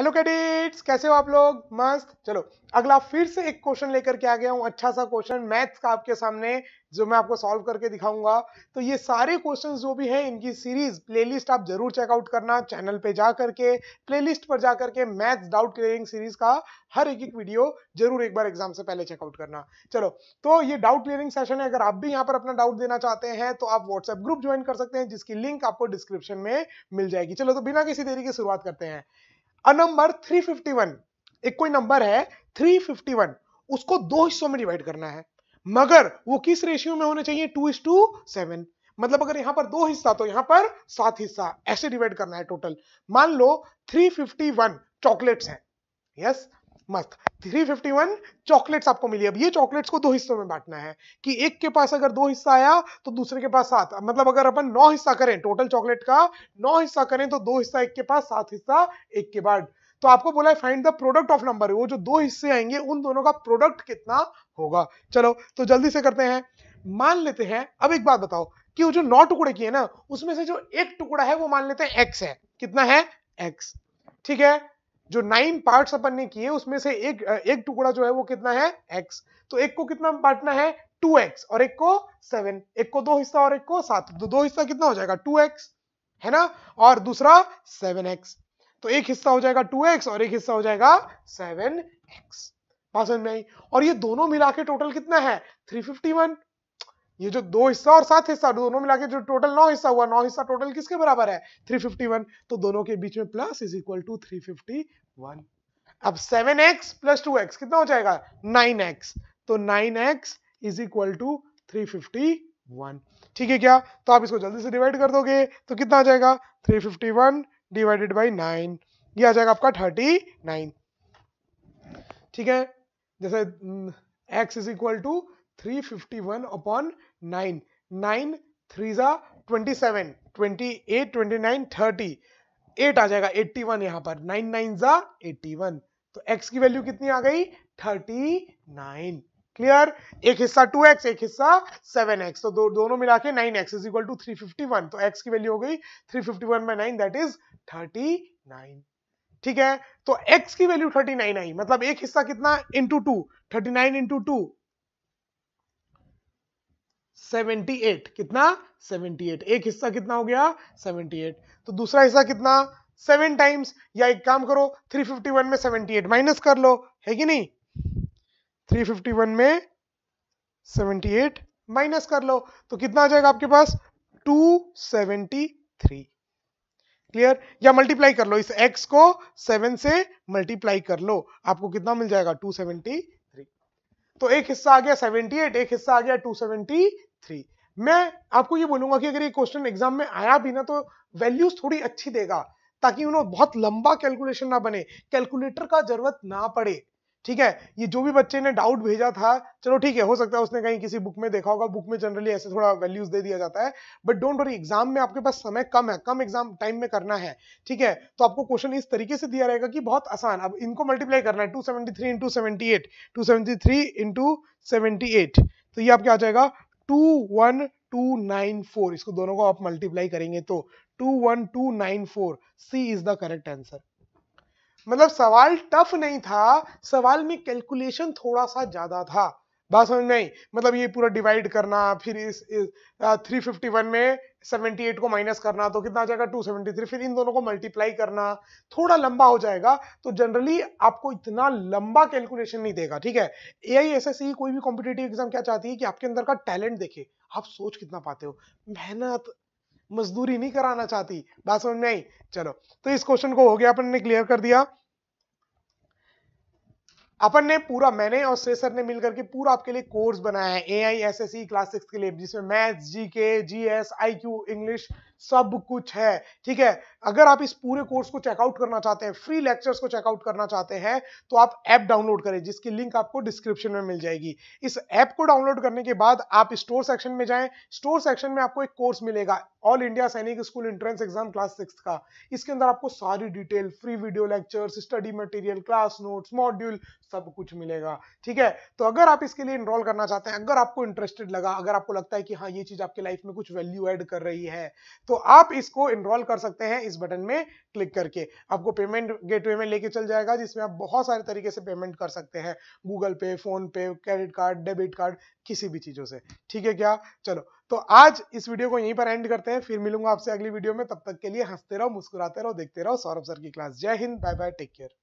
hello cadets कैसे हो आप लोग मस्त चलो अगला फिर से एक क्वेश्चन लेकर के आ गया हूँ अच्छा सा क्वेश्चन मैथ्स का आपके सामने जो मैं आपको सॉल्व करके दिखाऊंगा तो ये सारे क्वेश्चंस जो भी हैं इनकी सीरीज प्लेलिस्ट आप जरूर चेकआउट करना चैनल पे जा करके प्लेलिस्ट पर जा करके मैथ्स डाउट क्लियरिंग सीरीज का हर एक एक वीडियो जरूर एक बार एग्जाम से पहले चेकआउट करना चलो तो ये डाउट क्लियरिंग सेशन है अगर आप भी यहाँ पर अपना डाउट देना चाहते हैं तो आप व्हाट्सएप ग्रुप ज्वाइन कर सकते हैं जिसकी लिंक आपको डिस्क्रिप्शन में मिल जाएगी चलो तो बिना किसी देरी की शुरुआत करते हैं नंबर 351 एक कोई नंबर है 351 उसको दो हिस्सों में डिवाइड करना है मगर वो किस रेशियो में होने चाहिए टू इज टू सेवन मतलब अगर यहां पर दो हिस्सा तो यहां पर सात हिस्सा ऐसे डिवाइड करना है टोटल मान लो 351 चॉकलेट्स हैं यस मस्त 351 चॉकलेट्स आपको मिली अब ये चॉकलेट्स को दो हिस्सों में बांटना है कि एक के पास अगर दो हिस्सा आया तो दूसरे के पास सात मतलब अगर अपन नौ हिस्सा करें टोटल चॉकलेट का नौ हिस्सा करें तो दो हिस्सा एक के पास सात हिस्सा एक के बाद तो आपको बोला है find the product of number वो जो दो हिस्से आएंगे उन दोनों का प्रोडक्ट कितना होगा चलो तो जल्दी से करते हैं मान लेते हैं अब एक बात बताओ कि वो जो नौ टुकड़े किए ना उसमें से जो एक टुकड़ा है वो मान लेते हैं एक्स है कितना है एक्स ठीक है जो नाइन पार्ट अपन ने किए उसमें से एक एक टुकड़ा जो है वो कितना है एक्स तो एक को कितना बांटना है टू एक्स और एक को सेवन एक को दो हिस्सा और एक को सात तो दो हिस्सा कितना हो जाएगा टू एक्स है ना और दूसरा सेवन एक्स तो एक हिस्सा हो जाएगा टू एक्स और एक हिस्सा हो जाएगा सेवन एक्स बात समझ में आई और ये दोनों मिला के टोटल कितना है थ्री फिफ्टी वन ये जो दो हिस्सा और सात हिस्सा दोनों मिला के जो टोटल नौ हिस्सा हुआ नौ हिस्सा टोटल किसके बराबर है 351 तो दोनों के बीच में प्लस इज इक्वल टू 351 अब 7x प्लस 2x कितना हो जाएगा 9x तो 9x इज इक्वल टू 351 ठीक है क्या तो आप इसको जल्दी से डिवाइड कर दोगे तो कितना आ जाएगा 351 डिवाइडेड बाई नाइन ये आ जाएगा आपका 39 ठीक है जैसे x is equal to three fifty one upon nine nine three ज़ा twenty seven twenty eight twenty nine thirty eight आ जाएगा एट्टी वन यहाँ पर नाइन नाइन ज़ा एट्टी वन तो एक्स की वैल्यू कितनी आ गई थर्टी नाइन क्लियर एक हिस्सा टू एक्स एक हिस्सा सेवन एक्स तो दो, दोनों मिला के nine x is equal to three fifty one तो एक्स की वैल्यू हो गई three fifty one by nine that is thirty nine ठीक है तो x की वैल्यू 39 आई मतलब एक हिस्सा कितना into two thirty nine into two 78 कितना 78 एक हिस्सा कितना हो गया 78 तो दूसरा हिस्सा कितना सेवन टाइम्स या एक काम करो 351 में 78 माइनस कर लो है कि नहीं 351 में 78 माइनस कर लो तो कितना आ जाएगा आपके पास 273 क्लियर या मल्टीप्लाई कर लो इस x को 7 से मल्टीप्लाई कर लो आपको कितना मिल जाएगा 273 तो एक हिस्सा आ गया 78 एक हिस्सा आ गया थ्री मैं आपको ये बोलूंगा कि अगर ये क्वेश्चन एग्जाम में आया भी ना तो वैल्यूज थोड़ी अच्छी देगा ताकि उन्हें बहुत लंबा कैलकुलेशन ना बने कैलकुलेटर का जरूरत ना पड़े ठीक है ये जो भी बच्चे ने डाउट भेजा था चलो ठीक है हो सकता है उसने कहीं किसी बुक में देखा होगा बुक में जनरली ऐसे थोड़ा वैल्यूज दे दिया जाता है बट डोंट वरी एग्जाम में आपके पास समय कम है कम एग्जाम टाइम में करना है ठीक है तो आपको क्वेश्चन इस तरीके से दिया रहेगा कि बहुत आसान अब इनको मल्टीप्लाई करना है two seventy three into seventy eight two seventy three into seventy eight तो ये आपके आ जाएगा two one two nine four इसको दोनों को आप मल्टीप्लाई करेंगे तो two one two nine four C is the correct answer मतलब सवाल टफ नहीं था सवाल में कैलकुलेशन थोड़ा सा ज्यादा था बात समझ में आई मतलब ये पूरा डिवाइड करना फिर इस, इस आ, 351 में 78 को माइनस करना तो कितना जाएगा 273 फिर इन दोनों को मल्टीप्लाई करना थोड़ा लंबा हो जाएगा तो जनरली आपको इतना लंबा कैलकुलेशन नहीं देगा ठीक है ए आई एस एस सी कोई भी कॉम्पिटेटिव एग्जाम क्या चाहती है कि आपके अंदर का टैलेंट देखे आप सोच कितना पाते हो मेहनत मजदूरी नहीं कराना चाहती बात समझ में आई चलो तो इस क्वेश्चन को हो गया अपन ने क्लियर कर दिया अपन ने पूरा मैंने और श्रेय सर ने मिलकर के पूरा आपके लिए कोर्स बनाया है A I S S C class six के लिए जिसमें maths G K G S I Q English सब कुछ है ठीक है अगर आप इस पूरे कोर्स को चेकआउट करना चाहते हैं फ्री लेक्चर्स को चेकआउट करना चाहते हैं तो आप ऐप डाउनलोड करें जिसकी लिंक आपको डिस्क्रिप्शन में मिल जाएगी इस ऐप को डाउनलोड करने के बाद आप स्टोर सेक्शन में जाएं स्टोर सेक्शन में आपको एक कोर्स मिलेगा all India Sainik school entrance exam class six का इसके अंदर आपको सारी detail free video lectures study material class notes module सब कुछ मिलेगा ठीक है तो अगर आप इसके लिए इनरोल करना चाहते हैं अगर आपको इंटरेस्टेड लगा अगर आपको लगता है कि हाँ ये चीज आपके लाइफ में कुछ वैल्यू एड कर रही है तो आप इसको इनरोल कर सकते हैं इस बटन में क्लिक करके आपको पेमेंट गेटवे में लेके चल जाएगा जिसमें आप बहुत सारे तरीके से पेमेंट कर सकते हैं गूगल पे फोन पे क्रेडिट कार्ड डेबिट कार्ड किसी भी चीजों से ठीक है क्या चलो तो आज इस वीडियो को यहीं पर एंड करते हैं फिर मिलूंगा आपसे अगली वीडियो में तब तक के लिए हंसते रहो मुस्कुराते रहो देखते रहो सौरभ सर की क्लास जय हिंद बाय बाय टेक केयर